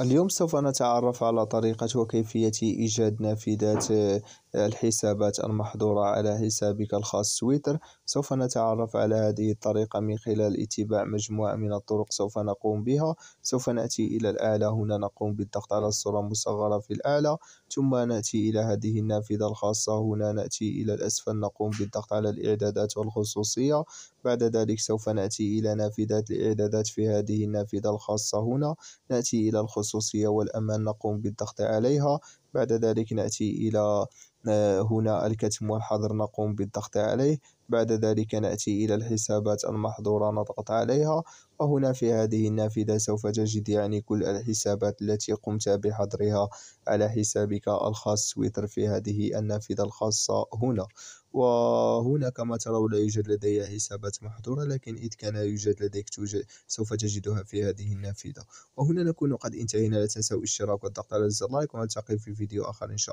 اليوم سوف نتعرف على طريقة وكيفية إيجاد نافذات آه، الحسابات المحظورة على حسابك الخاص تويتر سوف نتعرف على هذه الطريقة من خلال اتباع مجموعة من الطرق سوف نقوم بها سوف نأتي إلى الأعلى هنا نقوم بالضغط على الصورة المصغرة في الأعلى ثم نأتي إلى هذه النافذة الخاصة هنا نأتي إلى الأسفل نقوم بالضغط على الإعدادات والخصوصية بعد ذلك سوف نأتي إلى نافذة الإعدادات في هذه النافذة الخاصة هنا نأتي إلى الخصوصية الخصوصية والأمان نقوم بالضغط عليها بعد ذلك نأتي إلى هنا الكتم والحظر نقوم بالضغط عليه بعد ذلك نأتي إلى الحسابات المحظورة نضغط عليها وهنا في هذه النافذة سوف تجد يعني كل الحسابات التي قمت بحظرها على حسابك الخاص تويتر في هذه النافذة الخاصة هنا وهنا كما ترون لا يوجد لدي حسابات محظورة لكن إذ كان يوجد لديك توجد سوف تجدها في هذه النافذة وهنا نكون قد انتهينا لا تنسوا الاشتراك والضغط على زر لايك ونلتقي في فيديو آخر إن شاء الله